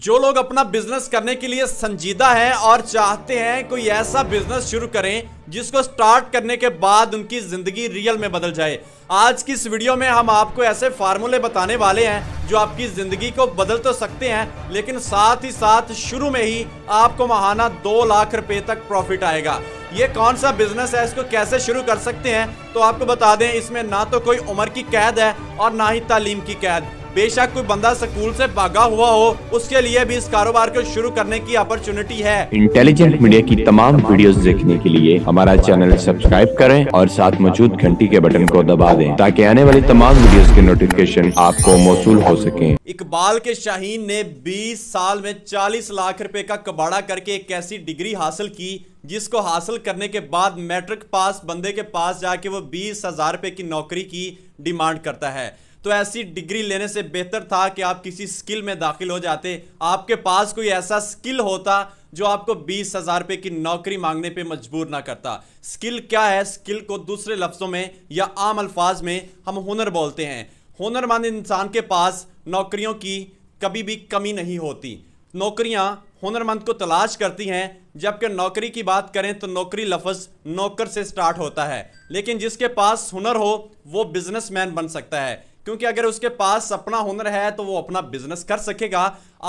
जो लोग अपना बिजनेस करने के लिए संजीदा हैं और चाहते हैं कोई ऐसा बिजनेस शुरू करें जिसको स्टार्ट करने के बाद उनकी ज़िंदगी रियल में बदल जाए आज की इस वीडियो में हम आपको ऐसे फार्मूले बताने वाले हैं जो आपकी ज़िंदगी को बदल तो सकते हैं लेकिन साथ ही साथ शुरू में ही आपको महाना दो लाख रुपये तक प्रॉफिट आएगा ये कौन सा बिजनेस है इसको कैसे शुरू कर सकते हैं तो आपको बता दें इसमें ना तो कोई उम्र की कैद है और ना ही तालीम की कैद बेशक कोई बंदा स्कूल से भागा हुआ हो उसके लिए भी इस कारोबार को शुरू करने की अपॉर्चुनिटी है इंटेलिजेंट मीडिया की तमाम वीडियोस देखने के लिए हमारा चैनल सब्सक्राइब करें और साथ मौजूद घंटी के बटन को दबा दें ताकि आने वाली तमाम वीडियोस के नोटिफिकेशन आपको मौसू हो सके इकबाल के शाहीन ने बीस साल में चालीस लाख रूपए का कबाड़ा करके एक ऐसी डिग्री हासिल की जिसको हासिल करने के बाद मैट्रिक पास बंदे के पास जाके वो बीस हजार रुपए की नौकरी की डिमांड करता है तो ऐसी डिग्री लेने से बेहतर था कि आप किसी स्किल में दाखिल हो जाते आपके पास कोई ऐसा स्किल होता जो आपको बीस हज़ार रुपये की नौकरी मांगने पे मजबूर ना करता स्किल क्या है स्किल को दूसरे लफ्ज़ों में या आम अल्फाज में हम हुनर बोलते हैं हुनरमंद इंसान के पास नौकरियों की कभी भी कमी नहीं होती नौकरियां हुनरमंद को तलाश करती हैं जबकि नौकरी की बात करें तो नौकरी लफ्ज़ नौकर से स्टार्ट होता है लेकिन जिसके पास हुनर हो वो बिजनेसमैन बन सकता है क्योंकि अगर उसके पास अपना हुनर है तो वो अपना बिजनेस कर सकेगा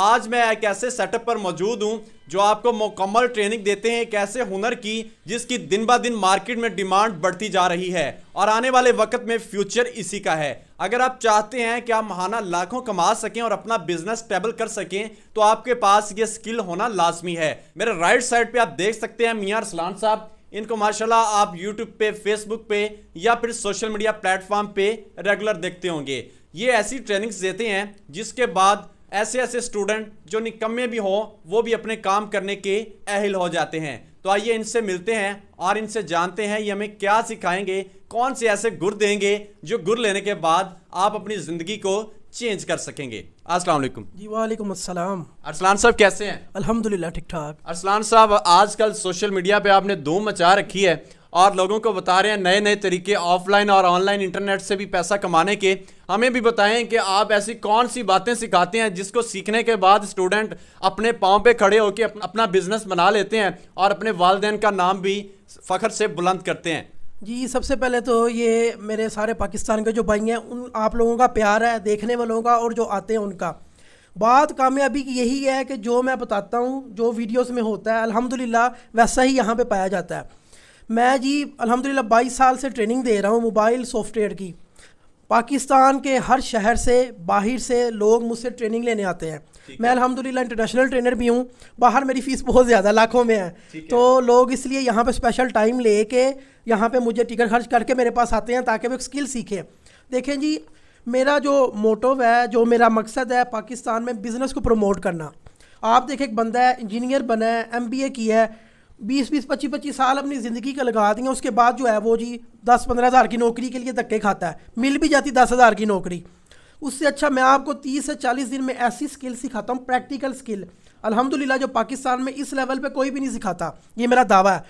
आज मैं एक ऐसे सेटअप पर मौजूद हूँ जो आपको मुकम्मल ट्रेनिंग देते हैं एक ऐसे हुनर की जिसकी दिन ब दिन मार्केट में डिमांड बढ़ती जा रही है और आने वाले वक्त में फ्यूचर इसी का है अगर आप चाहते हैं कि आप महाना लाखों कमा सकें और अपना बिजनेस ट्रेबल कर सकें तो आपके पास ये स्किल होना लाजमी है मेरे राइट साइड पर आप देख सकते हैं मियाँ रसलान साहब इनको माशाल्लाह आप यूट्यूब पे फेसबुक पे या फिर सोशल मीडिया प्लेटफॉर्म पे रेगुलर देखते होंगे ये ऐसी ट्रेनिंग्स देते हैं जिसके बाद ऐसे ऐसे स्टूडेंट जो निकम्मे भी हों वो भी अपने काम करने के अहिल हो जाते हैं तो आइए इनसे मिलते हैं और इनसे जानते हैं ये हमें क्या सिखाएंगे कौन से ऐसे गुर देंगे जो गुर लेने के बाद आप अपनी ज़िंदगी को चेंज कर सकेंगे अस्सलाम वालेकुम जी वालेकुम अस्सलाम अरसलान साहब कैसे हैं अल्हम्दुलिल्लाह ठीक ठाक अरसलान साहब आजकल सोशल मीडिया पे आपने दो मचा रखी है और लोगों को बता रहे हैं नए नए तरीके ऑफलाइन और ऑनलाइन इंटरनेट से भी पैसा कमाने के हमें भी बताएं कि आप ऐसी कौन सी बातें सिखाते हैं जिसको सीखने के बाद स्टूडेंट अपने पाँव पे खड़े होकर अपना बिजनेस बना लेते हैं और अपने वालदेन का नाम भी फ़ख्र से बुलंद करते हैं जी सबसे पहले तो ये मेरे सारे पाकिस्तान के जो भाई हैं उन आप लोगों का प्यार है देखने वालों का और जो आते हैं उनका बात कामयाबी की यही है कि जो मैं बताता हूँ जो वीडियोस में होता है अल्हम्दुलिल्लाह वैसा ही यहाँ पे पाया जाता है मैं जी अल्हम्दुलिल्लाह 22 साल से ट्रेनिंग दे रहा हूँ मोबाइल सॉफ्टवेयर की पाकिस्तान के हर शहर से बाहर से लोग मुझसे ट्रेनिंग लेने आते हैं मैं अलहमदिल्ला इंटरनेशनल ट्रेनर भी हूँ बाहर मेरी फ़ीस बहुत ज़्यादा लाखों में है तो लोग इसलिए यहाँ पे स्पेशल टाइम ले के यहाँ पर मुझे टिकट खर्च करके मेरे पास आते हैं ताकि वो स्किल सीखें देखें जी मेरा जो मोटिव है जो मेरा मकसद है पाकिस्तान में बिज़नेस को प्रमोट करना आप देखें एक बंदा है इंजीनियर बना है एम किया है बीस बीस पच्चीस पच्चीस साल अपनी ज़िंदगी का लगा दी हैं उसके बाद जो है वो जी दस पंद्रह हज़ार की नौकरी के लिए धक्के खाता है मिल भी जाती दस हज़ार की नौकरी उससे अच्छा मैं आपको तीस से चालीस दिन में ऐसी स्किल सिखाता हूँ प्रैक्टिकल स्किल अलहमदिल्ला जो पाकिस्तान में इस लेवल पर कोई भी नहीं सिखाता ये मेरा दावा है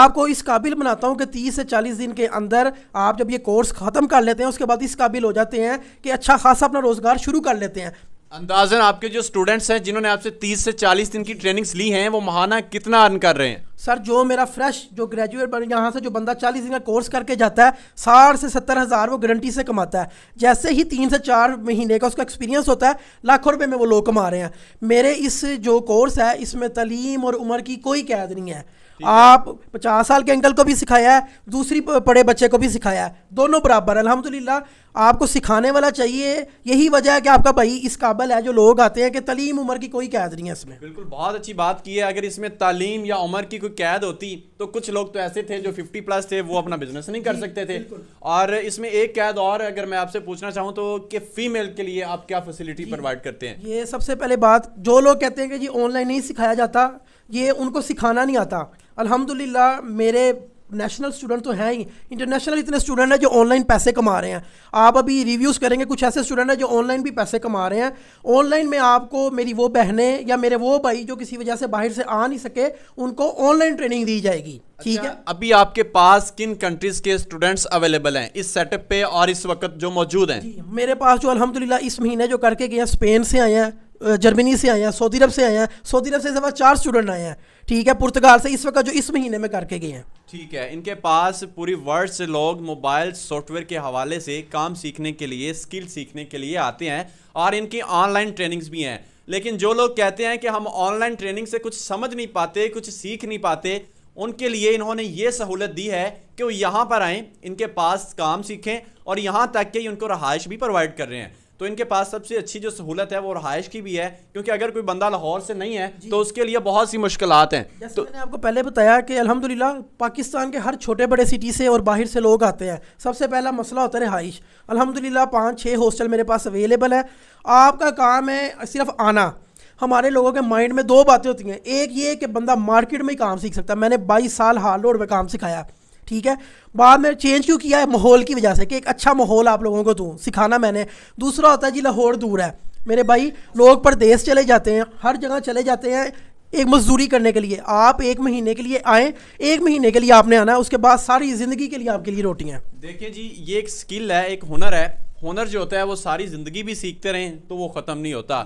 आपको इस काबिल बनाता हूँ कि तीस से चालीस दिन के अंदर आप जब ये कोर्स ख़त्म कर लेते हैं उसके बाद इस काबिल हो जाते हैं कि अच्छा खासा अपना रोज़गार शुरू कर लेते हैं अंदाजन आपके जो स्टूडेंट्स हैं जिन्होंने आपसे 30 से 40 दिन की ट्रेनिंग्स ली हैं वो महाना कितना अर्न कर रहे हैं सर जो मेरा फ्रेश जो ग्रेजुएट यहाँ से जो बंदा 40 दिन का कोर्स करके जाता है साठ से सत्तर हज़ार वो गारंटी से कमाता है जैसे ही तीन से चार महीने का उसका एक्सपीरियंस होता है लाखों रुपये में वो लोग कमा रहे हैं मेरे इस जो कोर्स है इसमें तलीम और उम्र की कोई कैद नहीं है आप पचास साल के अंकल को भी सिखाया है दूसरी पड़े बच्चे को भी सिखाया है दोनों बराबर अलहमदिल्ला आपको सिखाने वाला चाहिए यही वजह है कि आपका भाई इस काबल है जो लोग आते हैं कि तलीम उम्र की कोई कैद नहीं है इसमें बिल्कुल बहुत अच्छी बात की है अगर इसमें तालीम या उम्र की कोई कैद होती तो कुछ लोग तो ऐसे थे जो फिफ्टी प्लस थे वो अपना बिजनेस नहीं कर सकते थे और इसमें एक कैद और अगर मैं आपसे पूछना चाहूँ तो कि फीमेल के लिए आप क्या फैसिलिटी प्रोवाइड करते हैं ये सबसे पहले बात जो लोग कहते हैं कि जी ऑनलाइन नहीं सिखाया जाता ये उनको सिखाना नहीं आता अल्हम्दुलिल्लाह मेरे नेशनल स्टूडेंट तो हैं ही इंटरनेशनल इतने स्टूडेंट हैं जो ऑनलाइन पैसे कमा रहे हैं आप अभी रिव्यूज़ करेंगे कुछ ऐसे स्टूडेंट हैं जो ऑनलाइन भी पैसे कमा रहे हैं ऑनलाइन में आपको मेरी वो बहनें या मेरे वो भाई जो किसी वजह से बाहर से आ नहीं सके उनको ऑनलाइन ट्रेनिंग दी जाएगी अच्छा, ठीक अच्छा, है अभी आपके पास किन कंट्रीज के स्टूडेंट्स अवेलेबल हैं इस सेटअप पे और इस वक्त जो मौजूद हैं मेरे पास जो अलहमदिल्ला इस महीने जो करके गए हैं स्पेन से आए हैं जर्मनी से आए हैं सऊदी अरब से आए हैं सऊदी अरब से इस चार स्टूडेंट आए हैं ठीक है पुर्तगाल से इस वक्त जो इस महीने में करके गए हैं ठीक है इनके पास पूरी वर्ल्ड से लोग मोबाइल सॉफ्टवेयर के हवाले से काम सीखने के लिए स्किल सीखने के लिए आते हैं और इनकी ऑनलाइन ट्रेनिंग्स भी हैं लेकिन जो लोग कहते हैं कि हम ऑनलाइन ट्रेनिंग से कुछ समझ नहीं पाते कुछ सीख नहीं पाते उनके लिए इन्होंने ये सहूलत दी है कि वो यहाँ पर आएँ इनके पास काम सीखें और यहाँ तक कि उनको रहाइश भी प्रोवाइड कर रहे हैं तो इनके पास सबसे अच्छी जो सहूलत है वो रहायश की भी है क्योंकि अगर कोई बंदा लाहौर से नहीं है तो उसके लिए बहुत सी मुश्किल हैं तो मैंने आपको पहले बताया कि अलहमदिल्ला पाकिस्तान के हर छोटे बड़े सिटी से और बाहर से लोग आते हैं सबसे पहला मसला होता है रहाइश अलहमदिल्ला पाँच छः हॉस्टल मेरे पास अवेलेबल है आपका काम है सिर्फ आना हमारे लोगों के माइंड में दो बातें होती हैं एक ये कि बंदा मार्केट में ही काम सीख सकता है मैंने बाईस साल हाल रोड में काम सिखाया ठीक है बाद में चेंज क्यों किया है माहौल की वजह से कि एक अच्छा माहौल आप लोगों को दूँ सिखाना मैंने दूसरा होता है जी लाहौर दूर है मेरे भाई लोग परदेश चले जाते हैं हर जगह चले जाते हैं एक मजदूरी करने के लिए आप एक महीने के लिए आए एक महीने के लिए आपने आना है उसके बाद सारी ज़िंदगी के लिए आपके लिए रोटियाँ देखिए जी ये एक स्किल है एक हुनर है हुनर जो होता है वो सारी ज़िंदगी भी सीखते रहें तो वो ख़त्म नहीं होता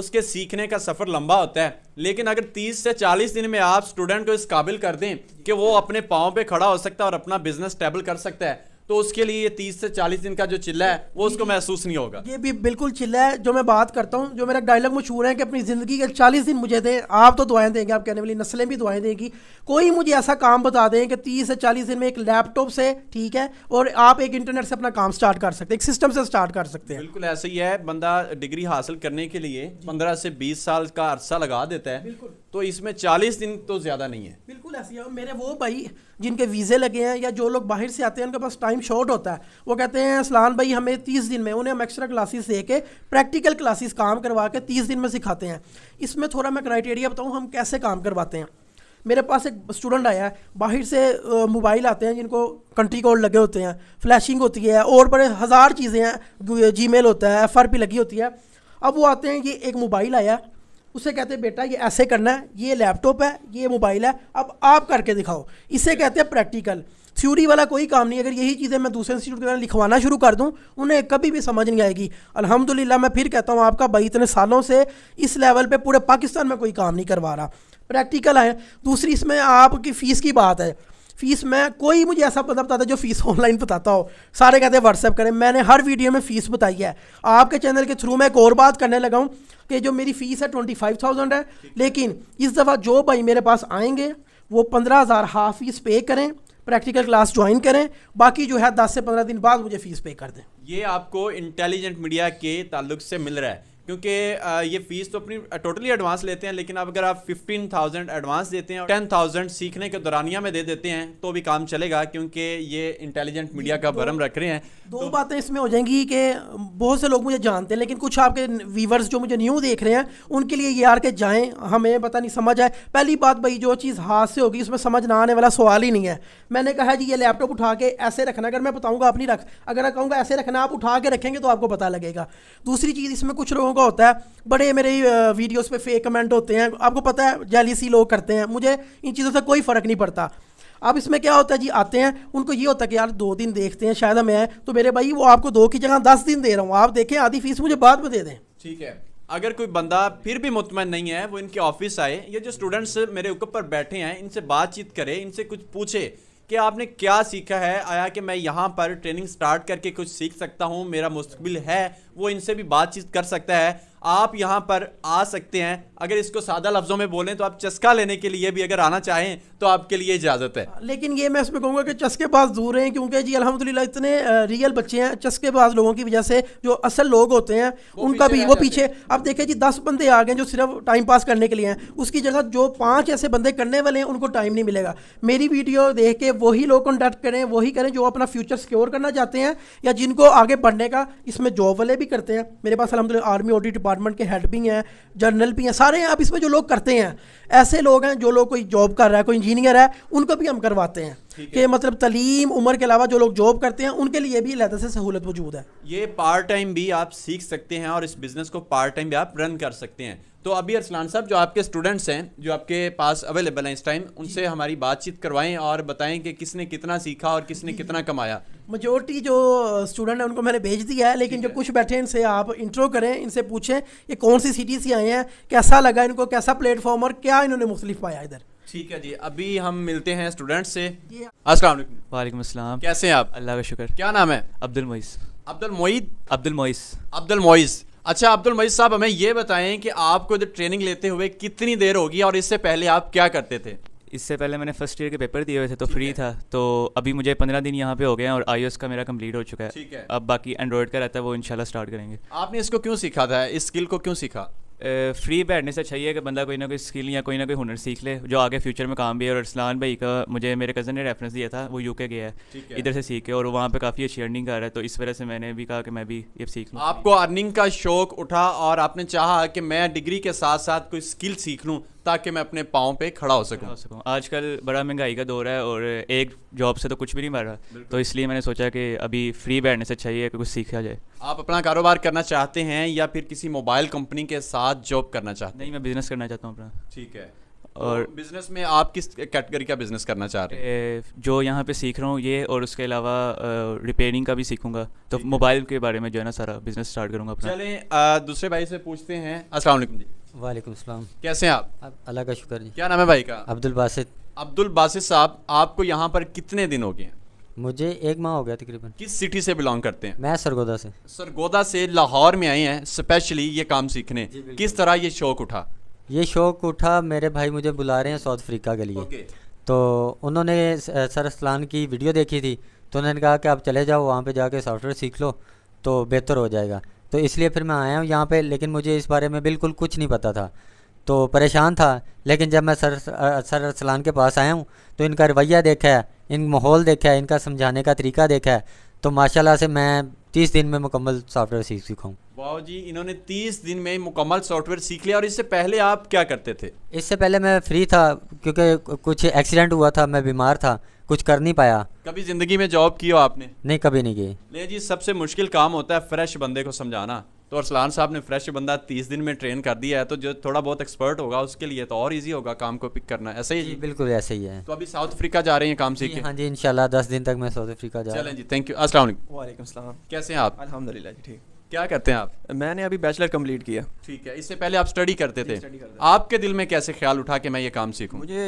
उसके सीखने का सफ़र लंबा होता है लेकिन अगर 30 से 40 दिन में आप स्टूडेंट को इस काबिल कर दें कि वो अपने पाँव पे खड़ा हो सकता है और अपना बिजनेस स्टेबल कर सकता है तो उसके लिए ये तीस से चालीस दिन का जो चिल्ला है वो उसको महसूस नहीं होगा ये भी बिल्कुल चिल्ला है जो मैं बात करता हूँ जो मेरा डायलॉग मशहूर है कि अपनी ज़िंदगी के चालीस दिन मुझे दें आप तो दुआएं देंगे आप कहने वाली नस्लें भी दुआएं देंगी कोई मुझे ऐसा काम बता दें कि तीस से चालीस दिन में एक लैपटॉप से ठीक है और आप एक इंटरनेट से अपना काम स्टार्ट कर सकते हैं एक सिस्टम से स्टार्ट कर सकते हैं बिल्कुल ऐसा ही है बंदा डिग्री हासिल करने के लिए पंद्रह से बीस साल का अरसा लगा देता है तो इसमें चालीस दिन तो ज़्यादा नहीं है बिल्कुल ऐसी है मेरे वो भाई जिनके वीज़े लगे हैं या जो लोग बाहर से आते हैं उनके पास टाइम शॉर्ट होता है वो कहते हैं असलान भाई हमें तीस दिन में उन्हें हम एक्स्ट्रा क्लासेस दे के प्रैक्टिकल क्लासेस काम करवा के तीस दिन में सिखाते हैं इसमें थोड़ा मैं क्राइटेरिया बताऊँ हम कैसे काम करवाते हैं मेरे पास एक स्टूडेंट आया है बाहर से मोबाइल आते हैं जिनको कंट्री कोड लगे होते हैं फ्लैशिंग होती है और बड़े हज़ार चीज़ें हैं जी होता है एफ लगी होती है अब वो आते हैं ये एक मोबाइल आया उसे कहते हैं बेटा ये ऐसे करना है ये लैपटॉप है ये मोबाइल है अब आप करके दिखाओ इसे कहते हैं प्रैक्टिकल थ्योरी वाला कोई काम नहीं अगर यही चीज़ें मैं दूसरे इंस्टीट्यूट के अंदर लिखवाना शुरू कर दूं उन्हें कभी भी समझ नहीं आएगी अल्हम्दुलिल्लाह मैं फिर कहता हूँ आपका भाई इतने सालों से इस लेवल पे पूरे पाकिस्तान में कोई काम नहीं करवा रहा प्रैक्टिकल है दूसरी इसमें आपकी फ़ीस की बात है फीस मैं कोई मुझे ऐसा बंदा बताता जो फीस ऑनलाइन बताता हो सारे कहते हैं व्हाट्सएप करें मैंने हर वीडियो में फ़ीस बताई है आपके चैनल के थ्रू मैं एक और बात करने लगा हूँ कि जो मेरी फ़ीस है ट्वेंटी फाइव थाउजेंड है लेकिन इस दफ़ा जो भाई मेरे पास आएंगे वो पंद्रह हज़ार हाफ फीस पे करें प्रैक्टिकल क्लास ज्वाइन करें बाकी जो है दस से पंद्रह दिन बाद मुझे फ़ीस पे कर दें ये आपको इंटेलिजेंट मीडिया के ताल्लुक से मिल रहा है क्योंकि ये फ़ीस तो अपनी टोटली एडवांस लेते हैं लेकिन अब अगर आप फिफ्टीन थाउजेंड एडवांस देते हैं और टेन थाउजेंड सीखने के दौरानिया में दे देते हैं तो भी काम चलेगा क्योंकि ये इंटेलिजेंट मीडिया का भरम रख रहे हैं दो तो, बातें इसमें हो जाएंगी कि बहुत से लोग मुझे जानते हैं लेकिन कुछ आपके व्यूवर्स जो मुझे न्यू देख रहे हैं उनके लिए ये यार के जाएँ हमें पता नहीं समझ आए पहली बात भाई जो चीज़ हाथ से होगी उसमें समझ ना आने वाला सवाल ही नहीं है मैंने कहा जी ये लैपटॉप उठा के ऐसे रखना अगर मैं बताऊँगा आप नहीं रख अगर मैं कहूँगा ऐसे रखना आप उठा के रखेंगे तो आपको पता लगेगा दूसरी चीज़ इसमें कुछ लोग लोगों का होता है बड़े मेरे वीडियोस पे फेक कमेंट होते हैं आपको पता है जैलीसी लोग करते हैं मुझे इन चीज़ों से कोई फ़र्क नहीं पड़ता अब इसमें क्या होता है जी आते हैं उनको ये होता है कि यार दो दिन देखते हैं शायद हमें तो मेरे भाई वो आपको दो की जगह दस दिन दे रहा हूँ आप देखें आधी फीस मुझे बाद में दे दें ठीक है अगर कोई बंदा फिर भी मुतमिन नहीं है वो इनके ऑफिस आए ये जो स्टूडेंट्स मेरे ऊपर बैठे हैं इनसे बातचीत करें इनसे कुछ पूछे कि आपने क्या सीखा है आया कि मैं यहाँ पर ट्रेनिंग स्टार्ट करके कुछ सीख सकता हूँ मेरा मुस्तबिल है वो इनसे भी बातचीत कर सकता है आप यहाँ पर आ सकते हैं अगर इसको सादा लफ्ज़ों में बोलें तो आप चस्का लेने के लिए भी अगर आना चाहें तो आपके लिए इजाज़त है लेकिन ये मैं इसमें कहूँगा कि चस्केबाज दूर हैं क्योंकि जी अलहमदिल्ला इतने रियल बच्चे हैं चस्केबाज लोगों की वजह से जो असल लोग होते हैं उनका भी वो पीछे अब देखें जी दस बंदे आ गए जो सिर्फ टाइम पास करने के लिए हैं उसकी जगह जो पाँच ऐसे बंदे करने वाले हैं उनको टाइम नहीं मिलेगा मेरी वीडियो देख के वही लोग कॉन्टैक्ट करें वही करें जो अपना फ्यूचर सिक्योर करना चाहते हैं या जिनको आगे बढ़ने का इसमें जॉब वाले भी करते हैं मेरे पास अलहमद आर्मी ऑडिट डिपार्टमेंट के हेड भी हैं जनरल भी हैं सारे हैं अब इसमें जो लोग करते हैं ऐसे लोग हैं जो लोग कोई जॉब कर रहा है कोई इंजीनियर है उनको भी हम करवाते हैं कि मतलब तलीम उम्र के अलावा जो लोग जॉब करते हैं उनके लिए भी लहदा से सहूलत मौजूद है ये पार्ट टाइम भी आप सीख सकते हैं और इस बिज़नेस को पार्ट टाइम भी आप रन कर सकते हैं तो अभी अरसलान साहब जो आपके स्टूडेंट्स हैं जो आपके पास अवेलेबल हैं इस टाइम उनसे हमारी बातचीत करवाएं और बताएं कि किसने कितना सीखा और किसने कितना कमाया मजोरिटी जो स्टूडेंट uh, है उनको मैंने भेज दिया है लेकिन जो कुछ बैठे इनसे आप इंट्रो करें इनसे पूछें ये कौन सी सिटी से आए हैं कैसा लगा इनको कैसा प्लेटफॉर्म और क्या નોનો મતલફ ફાય આયધર ઠીક હે જી અબી હમ મિલતે હે સ્ટુડન્ટ સે અસલામુ અલયકમ વાય અલયકુમ સલામ કેસે હે આપ અલ્લાહ કા શુક્ર ક્યા નામ હે અબ્દુલ મૌઇસ અબ્દુલ મૌઇદ અબ્દુલ મૌઇસ અબ્દુલ મૌઇસ અચ્છા અબ્દુલ મૌઇસ સાહબ હમે યે બતાયે કે આપકો જો ટ્રેનિંગ લેતે હુએ કિતની देर होगी ઔર ઇસસે પહેલે આપ ક્યા કરતે થે ઇસસે પહેલે મેને ફર્સ્ટ યર કે પેપર دیے થે તો ફ્રી થા તો અબી મુજે 15 દિન યહા પે હો ગયે હે ઔર આય ઓએસ કા મેરા કમ્પ્લીટ હો ચુકા હે ઠીક હે અબ બાકી એન્ડ્રોઇડ કા રહેતા વો ઇનશા અલ્લાહ સ્ટાર્ટ કરેંગે આપને ઇસકો ક્યું શીખા થા ઇસ સ્કિલ કો ક फ्री बैठने से अच्छा ही है कि बंदा कोई ना कोई स्किल या कोई ना कोई हुनर सीख ले जो आगे फ्यूचर में काम भी है और अरसलान भाई का मुझे मेरे कज़न ने रेफरेंस दिया था वो यूके गया है इधर से सीखे और वहाँ पे काफ़ी अच्छी अर्निंग कर रहा है तो इस वजह से मैंने भी कहा कि मैं भी ये सीख लूँ आपको अर्निंग का शौक उठा और आपने चाहा कि मैं डिग्री के साथ साथ कोई स्किल सीख लूँ ताकि मैं अपने पाँव पे खड़ा हो सकूँ सकूँ आजकल बड़ा महंगाई का दौर है और एक जॉब से तो कुछ भी नहीं मर रहा तो इसलिए मैंने सोचा कि अभी फ्री बैठने से चाहिए कुछ सीखा जाए आप अपना कारोबार करना चाहते हैं या फिर किसी मोबाइल कंपनी के साथ जॉब करना चाहते हैं नहीं मैं बिज़नेस करना चाहता हूँ अपना ठीक है तो और तो बिज़नेस में आप किस कैटेगरी का बिज़नेस करना चाह रहे हैं जो यहाँ पे सीख रहा हूँ ये और उसके अलावा रिपेयरिंग का भी सीखूंगा तो मोबाइल के बारे में जो है ना सारा बिज़नेस स्टार्ट करूंगा चले दूसरे भाई से पूछते हैं अस्सलाम वालेकुम जी वालेकुम सलाम कैसे हैं आप अल्लाह का शुक्र जी क्या नाम है भाई का अब्दुल बासित अब्दुल बासित साहब आपको यहाँ पर कितने दिन हो गए हैं मुझे एक माह हो गया तकरीबन किस सिटी से बिलोंग करते हैं मैं सरगोदा से सरगोदा से लाहौर में आए हैं स्पेशली ये काम सीखने किस तरह ये शौक उठा ये शौक उठा मेरे भाई मुझे बुला रहे हैं साउथ अफ्रीका के लिए तो उन्होंने सर असलान की वीडियो देखी थी तो उन्होंने कहा कि आप चले जाओ वहाँ पे जाके सॉफ्टवेयर सीख लो तो बेहतर हो जाएगा तो इसलिए फिर मैं आया हूँ यहाँ पे लेकिन मुझे इस बारे में बिल्कुल कुछ नहीं पता था तो परेशान था लेकिन जब मैं सर सर अरसलान के पास आया हूँ तो इनका रवैया देखा है इन माहौल देखा है इनका समझाने का तरीका देखा है तो माशाल्लाह से मैं तीस दिन में मुकम्मल सॉफ्टवेयर सीख सीखा हूँ वाह जी इन्होंने तीस दिन में मुकम्मल सॉफ्टवेयर सीख लिया और इससे पहले आप क्या करते थे इससे पहले मैं फ्री था क्योंकि कुछ एक्सीडेंट हुआ था मैं बीमार था कुछ कर नहीं पाया कभी ज़िंदगी में जॉब की हो आपने नहीं कभी नहीं की नहीं जी सबसे मुश्किल काम होता है फ्रेश बंदे को समझाना तो अरसलान साहब ने फ्रेश बंदा तीस दिन में ट्रेन कर दिया है तो जो थोड़ा बहुत एक्सपर्ट होगा उसके लिए तो और इजी होगा काम को पिक करना ऐसे ही जी बिल्कुल ऐसे ही है तो अभी साउथ अफ्रीका जा रहे हैं काम सीखे हाँ जी इनशाला दस दिन तक मैं साउथ अफ्रीका जा रहा हूँ जी थैंक यू असल वाले कैसे हैं आप अलहमदिल्ला जी ठीक क्या करते हैं आप मैंने अभी बैचलर कंप्लीट किया ठीक है इससे पहले आप स्टडी करते थे करते आपके दिल में कैसे ख्याल उठा कि मैं ये काम सीखूं मुझे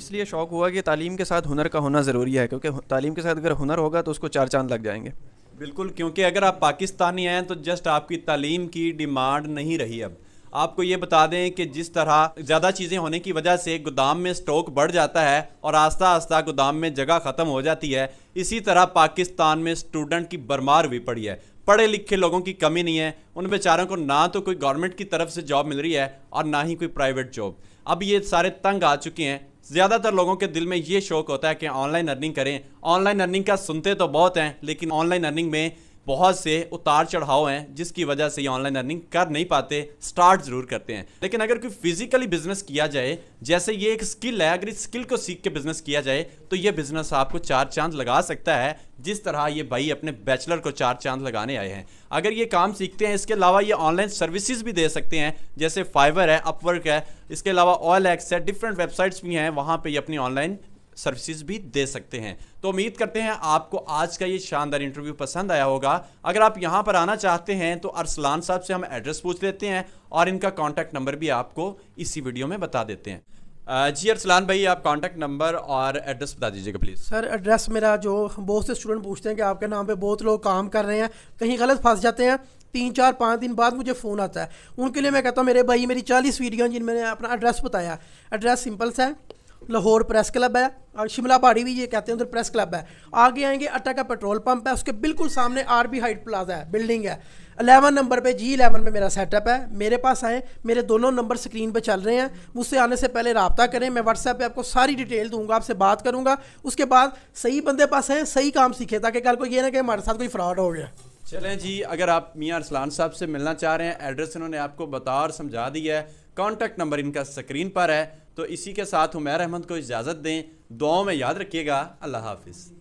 इसलिए शौक हुआ कि तालीम के साथ हुनर का होना ज़रूरी है क्योंकि तालीम के साथ अगर हुनर होगा तो उसको चार चांद लग जाएंगे बिल्कुल क्योंकि अगर आप पाकिस्तानी हैं तो जस्ट आपकी तालीम की डिमांड नहीं रही अब आपको ये बता दें कि जिस तरह ज़्यादा चीज़ें होने की वजह से गोदाम में स्टॉक बढ़ जाता है और आस्ता आस्ता गोदाम में जगह ख़त्म हो जाती है इसी तरह पाकिस्तान में स्टूडेंट की बरमार भी पड़ी है पढ़े लिखे लोगों की कमी नहीं है उन बेचारों को ना तो कोई गवर्नमेंट की तरफ से जॉब मिल रही है और ना ही कोई प्राइवेट जॉब अब ये सारे तंग आ चुके हैं ज़्यादातर लोगों के दिल में ये शौक होता है कि ऑनलाइन अर्निंग करें ऑनलाइन अर्निंग का सुनते तो बहुत हैं लेकिन ऑनलाइन अर्निंग में बहुत से उतार चढ़ाव हैं जिसकी वजह से ये ऑनलाइन अर्निंग कर नहीं पाते स्टार्ट ज़रूर करते हैं लेकिन अगर कोई फिजिकली बिजनेस किया जाए जैसे ये एक स्किल है अगर इस स्किल को सीख के बिजनेस किया जाए तो ये बिजनेस आपको चार चांद लगा सकता है जिस तरह ये भाई अपने बैचलर को चार चांद लगाने आए हैं अगर ये काम सीखते हैं इसके अलावा ये ऑनलाइन सर्विसेज भी दे सकते हैं जैसे फाइवर है अपवर्क है इसके अलावा ऑयल एक्स है डिफरेंट वेबसाइट्स भी हैं वहाँ पर ये अपनी ऑनलाइन सर्विसेज भी दे सकते हैं तो उम्मीद करते हैं आपको आज का ये शानदार इंटरव्यू पसंद आया होगा अगर आप यहाँ पर आना चाहते हैं तो अरसलान साहब से हम एड्रेस पूछ लेते हैं और इनका कॉन्टैक्ट नंबर भी आपको इसी वीडियो में बता देते हैं जी अरसलान भाई आप कॉन्टैक्ट नंबर और एड्रेस बता दीजिएगा प्लीज़ सर एड्रेस मेरा जो बहुत से स्टूडेंट पूछते हैं कि आपके नाम पर बहुत लोग काम कर रहे हैं कहीं गलत फंस जाते हैं तीन चार पाँच दिन बाद मुझे फ़ोन आता है उनके लिए मैं कहता हूँ मेरे भाई मेरी चालीस वीडियो जिनमें अपना एड्रेस बताया एड्रेस सिंपल सा है लाहौर प्रेस क्लब है और शिमला पहाड़ी भी ये कहते हैं उधर प्रेस क्लब है आगे आएंगे अटा का पेट्रोल पंप है उसके बिल्कुल सामने आर बी हाइट प्लाजा है बिल्डिंग है अलेवन नंबर पे जी इलेवन में मेरा सेटअप है मेरे पास आए मेरे दोनों नंबर स्क्रीन पे चल रहे हैं मुझसे आने से पहले रबता करें मैं व्हाट्सएप पे आपको सारी डिटेल दूंगा आपसे बात करूंगा उसके बाद सही बंदे पास आए सही काम सीखे ताकि कल को ये ना कि हमारे साथ कोई फ्रॉड हो गया चलें जी अगर आप मियाँ अरसलान साहब से मिलना चाह रहे हैं एड्रेस इन्होंने आपको बता और समझा दिया है कॉन्टैक्ट नंबर इनका स्क्रीन पर है तो इसी के साथ हुमैर अहमद को इजाज़त दें दुआओं में याद रखिएगा अल्लाह हाफिज़